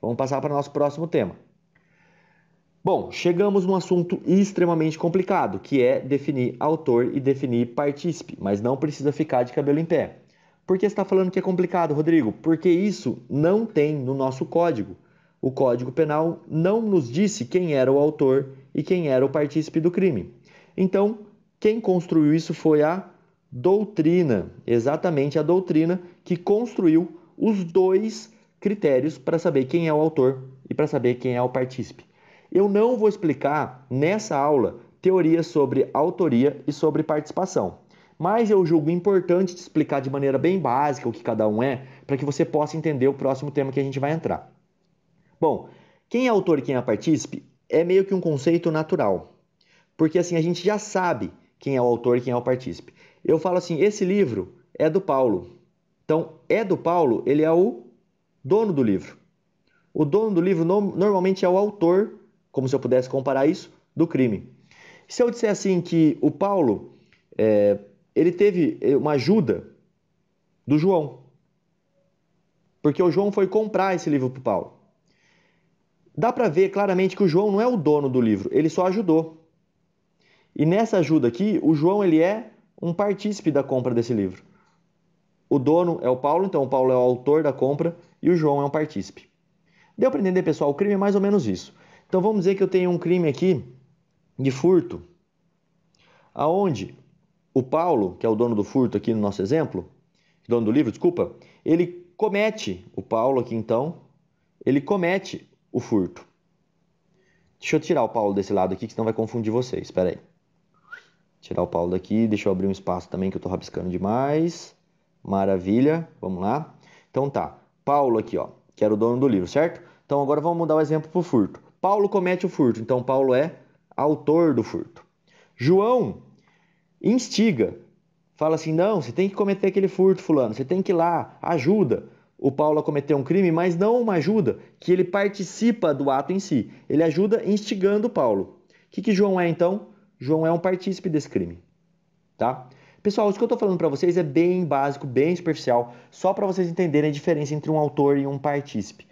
Vamos passar para o nosso próximo tema. Bom, chegamos num assunto extremamente complicado, que é definir autor e definir partícipe, mas não precisa ficar de cabelo em pé. Por que está falando que é complicado, Rodrigo? Porque isso não tem no nosso código. O Código Penal não nos disse quem era o autor e quem era o partícipe do crime. Então, quem construiu isso foi a doutrina, exatamente a doutrina que construiu os dois critérios para saber quem é o autor e para saber quem é o partícipe. Eu não vou explicar nessa aula teorias sobre autoria e sobre participação, mas eu julgo importante te explicar de maneira bem básica o que cada um é, para que você possa entender o próximo tema que a gente vai entrar. Bom, quem é autor e quem é partícipe é meio que um conceito natural, porque assim a gente já sabe quem é o autor e quem é o partícipe. Eu falo assim, esse livro é do Paulo. Então, é do Paulo, ele é o dono do livro. O dono do livro normalmente é o autor, como se eu pudesse comparar isso, do crime. Se eu disser assim que o Paulo é, ele teve é, uma ajuda do João, porque o João foi comprar esse livro para o Paulo. Dá para ver claramente que o João não é o dono do livro, ele só ajudou. E nessa ajuda aqui, o João ele é um partícipe da compra desse livro. O dono é o Paulo, então o Paulo é o autor da compra e o João é um partícipe. Deu para entender, pessoal? O crime é mais ou menos isso. Então vamos dizer que eu tenho um crime aqui de furto, aonde o Paulo, que é o dono do furto aqui no nosso exemplo, dono do livro, desculpa, ele comete, o Paulo aqui então, ele comete o furto. Deixa eu tirar o Paulo desse lado aqui, que senão vai confundir vocês. Espera aí. Tirar o Paulo daqui, deixa eu abrir um espaço também que eu estou rabiscando demais. Maravilha, vamos lá. Então tá, Paulo aqui, ó, que era o dono do livro, certo? Então agora vamos mudar o exemplo para o furto. Paulo comete o furto, então Paulo é autor do furto. João instiga, fala assim: não, você tem que cometer aquele furto, fulano, você tem que ir lá, ajuda o Paulo a cometer um crime, mas não uma ajuda, que ele participa do ato em si. Ele ajuda instigando Paulo. O que, que João é então? João é um partícipe desse crime. Tá? Pessoal, isso que eu estou falando para vocês é bem básico, bem superficial, só para vocês entenderem a diferença entre um autor e um partícipe.